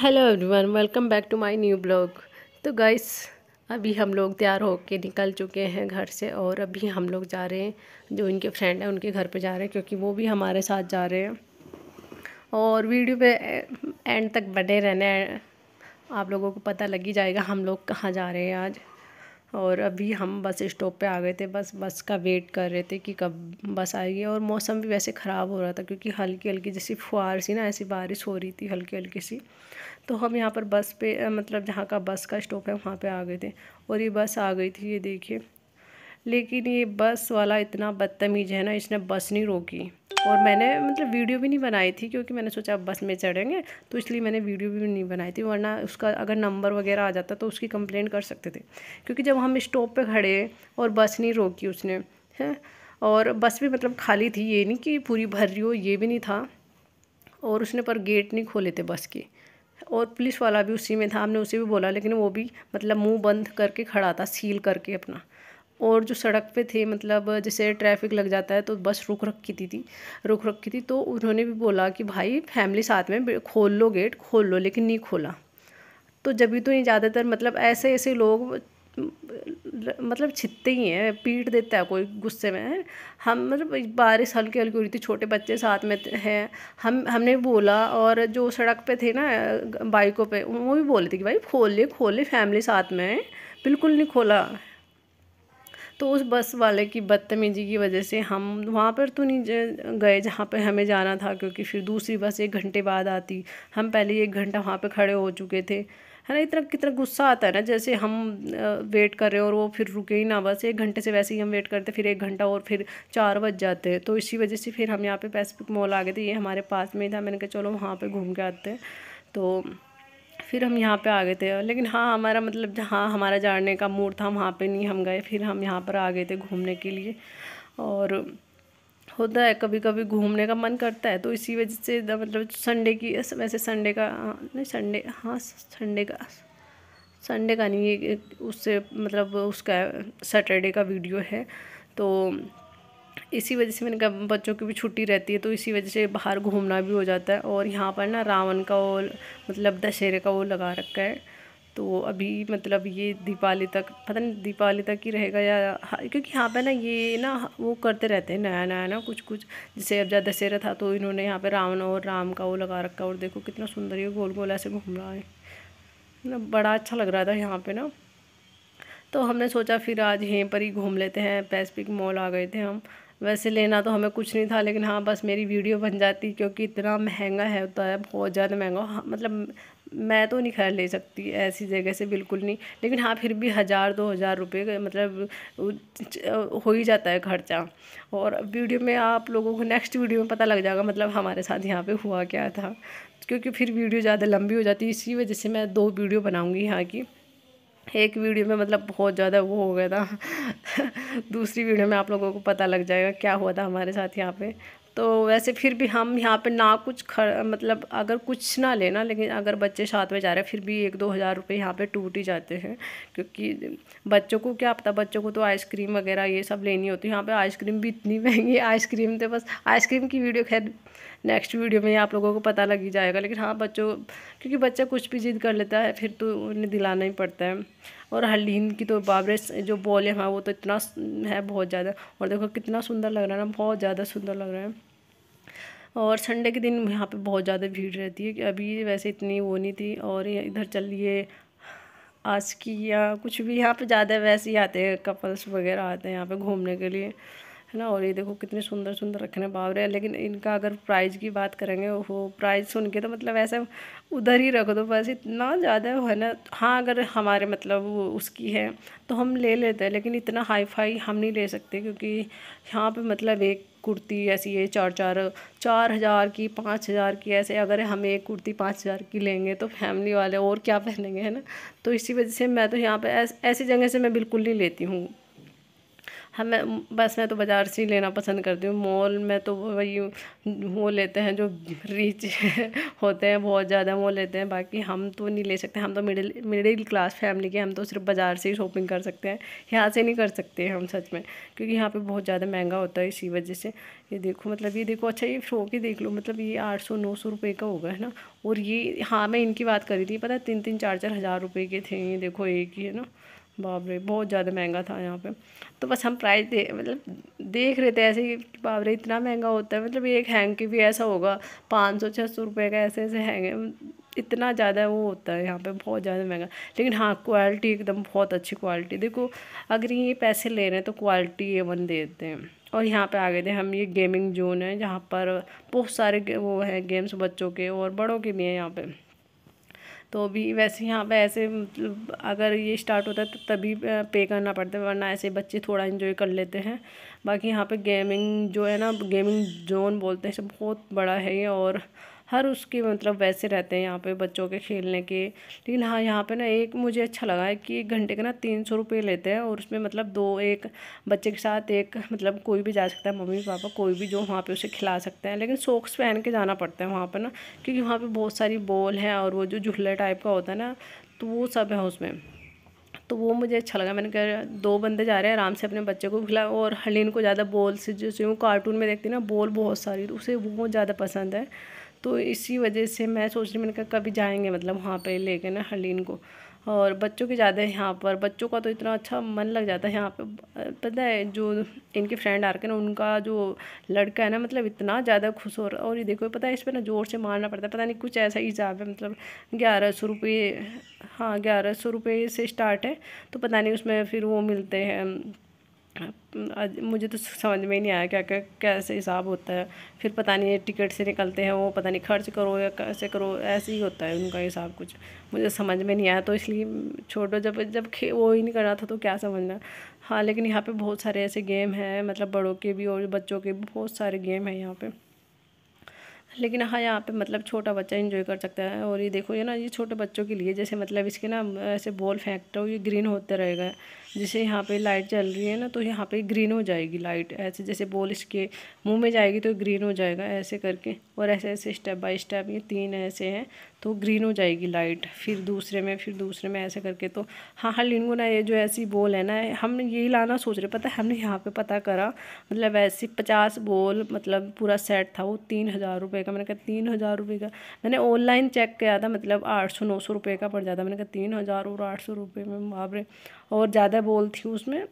hello everyone welcome back to my new blog तो guys अभी हम लोग तैयार के निकल चुके हैं घर से और अभी हम लोग जा रहे हैं जो इनके फ्रेंड हैं उनके घर पे जा रहे हैं क्योंकि वो भी हमारे साथ जा रहे हैं और वीडियो पे एंड तक बने रहने आप लोगों को पता लग ही जाएगा हम लोग कहाँ जा रहे हैं आज और अभी हम बस स्टॉप पे आ गए थे बस बस का वेट कर रहे थे कि कब बस आएगी और मौसम भी वैसे ख़राब हो रहा था क्योंकि हल्की हल्की जैसी फुहार सी ना ऐसी बारिश हो रही थी हल्की हल्की सी तो हम यहाँ पर बस पे मतलब जहाँ का बस का स्टॉप है वहाँ पे आ गए थे और ये बस आ गई थी ये देखिए लेकिन ये बस वाला इतना बदतमीज़ है ना इसने बस नहीं रोकी और मैंने मतलब वीडियो भी नहीं बनाई थी क्योंकि मैंने सोचा अब बस में चढ़ेंगे तो इसलिए मैंने वीडियो भी नहीं बनाई थी वरना उसका अगर नंबर वगैरह आ जाता तो उसकी कंप्लेंट कर सकते थे क्योंकि जब हम स्टॉप पे खड़े और बस नहीं रोकी उसने है और बस भी मतलब खाली थी ये नहीं कि पूरी भर रही हो ये भी नहीं था और उसने पर गेट नहीं खोले थे बस की और पुलिस वाला भी उसी में था हमने उसे भी बोला लेकिन वो भी मतलब मुँह बंद करके खड़ा था सील करके अपना और जो सड़क पे थे मतलब जैसे ट्रैफिक लग जाता है तो बस रुक रखी थी थी रुक रखी थी तो उन्होंने भी बोला कि भाई फैमिली साथ में खोल लो गेट खोल लो लेकिन नहीं खोला तो जब भी तो नहीं ज़्यादातर मतलब ऐसे ऐसे लोग मतलब छिपते ही हैं पीट देता है कोई गुस्से में हम मतलब बारिश हल्की हल्की हो रही थी छोटे बच्चे साथ में हैं हम हमने बोला और जो सड़क पे थे ना बाइकों पे वो भी बोले थे कि भाई खोल ले खोल ले फैमिली साथ में बिल्कुल नहीं खोला तो उस बस वाले की बदतमीजी की वजह से हम वहाँ पर तो नहीं गए जहाँ पर हमें जाना था क्योंकि फिर दूसरी बस एक घंटे बाद आती हम पहले एक घंटा वहाँ पर खड़े हो चुके थे है ना इतना कितना गुस्सा आता है ना जैसे हम वेट कर रहे हैं और वो फिर रुके ही ना बस एक घंटे से वैसे ही हम वेट करते फिर एक घंटा और फिर चार बज जाते हैं तो इसी वजह से फिर हम यहाँ पे पैसिफिक मॉल आ गए थे ये हमारे पास में ही था मैंने कहा चलो वहाँ पे घूम के आते हैं तो फिर हम यहाँ पे आ गए थे लेकिन हाँ हमारा मतलब जहाँ हमारा जाने का मूड था वहाँ पे नहीं हम गए फिर हम यहाँ पर आ गए थे घूमने के लिए और होता है कभी कभी घूमने का मन करता है तो इसी वजह से मतलब संडे की वैसे संडे हाँ, हाँ, का नहीं संडे हाँ संडे का संडे का नहीं उससे मतलब उसका सैटरडे का वीडियो है तो इसी वजह से मैंने कहा बच्चों की भी छुट्टी रहती है तो इसी वजह से बाहर घूमना भी हो जाता है और यहाँ पर ना रावण का वो मतलब दशहरे का वो लगा रखा है तो अभी मतलब ये दीपावली तक पता नहीं दीपावली तक ही रहेगा या क्योंकि यहाँ पे ना ये ना वो करते रहते हैं नया नया ना कुछ कुछ जैसे अब जब दशहरा था तो इन्होंने यहाँ पे रावण और राम का वो लगा रखा और देखो कितना सुंदर ये गोल गोल ऐसे घूम रहा है ना बड़ा अच्छा लग रहा था यहाँ पर ना तो हमने सोचा फिर आज यहीं पर ही घूम लेते हैं पैसिफिक मॉल आ गए थे हम वैसे लेना तो हमें कुछ नहीं था लेकिन हाँ बस मेरी वीडियो बन जाती क्योंकि इतना महंगा है होता है बहुत ज़्यादा महंगा हाँ, मतलब मैं तो नहीं खैर ले सकती ऐसी जगह से बिल्कुल नहीं लेकिन हाँ फिर भी हज़ार दो हज़ार रुपये मतलब हो ही जाता है खर्चा और वीडियो में आप लोगों को नेक्स्ट वीडियो में पता लग जाएगा मतलब हमारे साथ यहाँ पे हुआ क्या था क्योंकि फिर वीडियो ज़्यादा लंबी हो जाती है इसी वजह से मैं दो वीडियो बनाऊँगी यहाँ की एक वीडियो में मतलब बहुत ज़्यादा वो हो गया था दूसरी वीडियो में आप लोगों को पता लग जाएगा क्या हुआ था हमारे साथ यहाँ पे तो वैसे फिर भी हम यहाँ पे ना कुछ खर मतलब अगर कुछ ना लेना लेकिन अगर बच्चे साथ में जा रहे हैं फिर भी एक दो हज़ार रुपये यहाँ पे टूट ही जाते हैं क्योंकि बच्चों को क्या पता बच्चों को तो आइसक्रीम वगैरह ये सब लेनी होती है यहाँ पर आइसक्रीम भी इतनी महंगी आइसक्रीम तो बस आइसक्रीम की वीडियो खैर नेक्स्ट वीडियो में आप लोगों को पता लग ही जाएगा लेकिन हाँ बच्चों क्योंकि बच्चा कुछ भी जिद कर लेता है फिर तो उन्हें दिलाना ही पड़ता है और हलीन की तो बाबरे जो बोले है हाँ वो तो इतना है बहुत ज़्यादा और देखो कितना सुंदर लग रहा है ना बहुत ज़्यादा सुंदर लग रहा है और संडे के दिन यहाँ पे बहुत ज़्यादा भीड़ रहती है कि अभी वैसे इतनी वो नहीं थी और इधर चलिए आज की या कुछ भी यहाँ पे ज़्यादा वैसे ही आते हैं कपल्स वगैरह आते हैं यहाँ पे घूमने के लिए है ना और ये देखो कितने सुंदर सुंदर रखने बाव रहे हैं लेकिन इनका अगर प्राइस की बात करेंगे वो प्राइस सुन के तो मतलब ऐसे उधर ही रख दो बस इतना ज़्यादा है ना हाँ अगर हमारे मतलब उसकी है तो हम ले लेते हैं लेकिन इतना हाई फाई हम नहीं ले सकते क्योंकि यहाँ पर मतलब एक कुर्ती ऐसी है चार चार चार हज़ार की पाँच हज़ार की ऐसे अगर हम एक कुर्ती पाँच हज़ार की लेंगे तो फैमिली वाले और क्या पहनेंगे है ना तो इसी वजह से मैं तो यहाँ पे ऐसी जगह से मैं बिल्कुल नहीं लेती हूँ हमें हाँ, बस मैं तो बाज़ार से ही लेना पसंद करती हूँ मॉल में तो वही वो लेते हैं जो रिच होते हैं बहुत ज़्यादा वो लेते हैं बाकी हम तो नहीं ले सकते हम तो मिडिल मिडिल क्लास फैमिली के हम तो सिर्फ बाज़ार से ही शॉपिंग कर सकते हैं यहाँ से नहीं कर सकते हम सच में क्योंकि यहाँ पर बहुत ज़्यादा महंगा होता है इसी वजह से ये देखो मतलब ये देखो अच्छा ये फ्रॉक ही देख लो मतलब ये आठ सौ नौ सौ रुपये का होगा है ना और ये हाँ मैं इनकी बात करी थी पता तीन तीन चार चार हज़ार रुपये के थे ये देखो एक ही है ना बाबरे बहुत ज़्यादा महंगा था यहाँ पे तो बस हम प्राइस दे मतलब देख रहे थे ऐसे ही बाबरे इतना महंगा होता है मतलब एक हैंग की भी ऐसा होगा पाँच सौ छः सौ रुपये का ऐसे ऐसे हैंग है इतना ज़्यादा वो होता है यहाँ पे बहुत ज़्यादा महंगा लेकिन हाँ क्वालिटी एकदम बहुत अच्छी क्वालिटी देखो अगर ये पैसे ले रहे हैं तो क्वालिटी ये वन दे देते हैं और यहाँ पे आ गए थे हम ये गेमिंग जोन है जहाँ पर बहुत सारे वो हैं गेम्स बच्चों के और बड़ों के भी हैं यहाँ पर तो अभी वैसे यहाँ पे ऐसे मतलब अगर ये स्टार्ट होता है तो तभी पे करना पड़ता है वरना ऐसे बच्चे थोड़ा इन्जॉय कर लेते हैं बाकी यहाँ पे गेमिंग जो है ना गेमिंग जोन बोलते हैं बहुत बड़ा है ये और हर उसके मतलब वैसे रहते हैं यहाँ पे बच्चों के खेलने के लेकिन हाँ यहाँ पे ना एक मुझे अच्छा लगा है कि एक घंटे का ना तीन सौ रुपये लेते हैं और उसमें मतलब दो एक बच्चे के साथ एक मतलब कोई भी जा सकता है मम्मी पापा कोई भी जो वहाँ पर उसे खिला सकते हैं लेकिन सॉक्स पहन के जाना पड़ता है वहाँ पर ना क्योंकि वहाँ पर बहुत सारी बॉल है और वो जो झूला टाइप का होता है ना तो वो सब है उसमें तो वो मुझे अच्छा लगा मैंने कहा दो बंदे जा रहे हैं आराम से अपने बच्चे को खिला और हलीन को ज़्यादा बॉल से जैसे वो कार्टून में देखती ना बॉल बहुत सारी तो उसे बहुत ज़्यादा पसंद है तो इसी वजह से मैं सोच रही मैंने कहा कभी जाएंगे मतलब वहाँ पर ले कर ना हरलीन को और बच्चों के ज़्यादा है यहाँ पर बच्चों का तो इतना अच्छा मन लग जाता है यहाँ पे पता है जो इनके फ्रेंड आ के ना उनका जो लड़का है ना मतलब इतना ज़्यादा खुश हो रहा और ये देखो पता है इस पर ना ज़ोर से मारना पड़ता है पता नहीं कुछ ऐसा ही हिसाब है मतलब ग्यारह सौ रुपये हाँ ग्यारह सौ रुपये से स्टार्ट है तो पता नहीं उसमें फिर वो मिलते हैं मुझे तो समझ में ही नहीं आया क्या क्या कैसे हिसाब होता है फिर पता नहीं टिकट से निकलते हैं वो पता नहीं खर्च करो या कैसे करो ऐसे ही होता है उनका हिसाब कुछ मुझे समझ में नहीं आया तो इसलिए छोड़ो जब जब खे वो ही नहीं कर रहा था तो क्या समझना हाँ लेकिन यहाँ पे बहुत सारे ऐसे गेम हैं मतलब बड़ों के भी और बच्चों के भी बहुत सारे गेम हैं यहाँ पर लेकिन हाँ यहाँ पे मतलब छोटा बच्चा इन्जॉय कर सकता है और ये देखो ये ना ये छोटे बच्चों के लिए जैसे मतलब इसके ना ऐसे बॉल फेंकते हो ये ग्रीन होते रहेगा जैसे यहाँ पे लाइट चल रही है ना तो यहाँ पे ग्रीन हो जाएगी लाइट ऐसे जैसे बॉल इसके मुंह में जाएगी तो ग्रीन हो जाएगा ऐसे करके और ऐसे ऐसे स्टेप बाई स्टेप ये तीन ऐसे हैं तो ग्रीन हो जाएगी लाइट फिर दूसरे में फिर दूसरे में ऐसे करके तो हाँ हर हाँ, लिंगो ना ये जो ऐसी बॉल है ना हम यही लाना सोच रहे पता है हमने यहाँ पर पता करा मतलब ऐसी पचास बॉल मतलब पूरा सेट था वो तीन हज़ार रुपये रुपये का मैंने कहा तीन हज़ार रुपये का मैंने ऑनलाइन चेक किया था मतलब आठ सौ नौ सौ रुपये का पड़ जाता मैंने कहा तीन हज़ार और आठ सौ रुपये में बाबरे और ज़्यादा बोल थी उसमें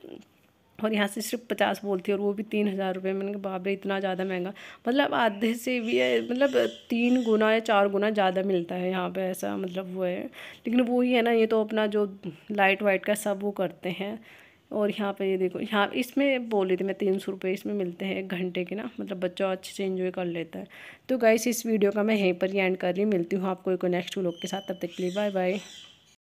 और यहाँ से सिर्फ पचास बोल थी और वो भी तीन हज़ार रुपये मैंने कहा बाबरे इतना ज़्यादा महंगा मतलब आधे से भी है मतलब तीन गुना या चार गुना ज़्यादा मिलता है यहाँ पे ऐसा मतलब वो है लेकिन वो ही है ना ये तो अपना जो लाइट वाइट का सब वो करते हैं और यहाँ पे ये देखो यहाँ इसमें बोल रही थी मैं तीन सौ रुपये इसमें मिलते हैं एक घंटे के ना मतलब बच्चा अच्छे से इन्जॉय कर लेता है तो गाइस इस वीडियो का मैं यहीं पर ही एंड कर रही मिलती हूँ आपको एक नेक्स्ट व्लॉग के साथ तब तक के लिए बाय बाय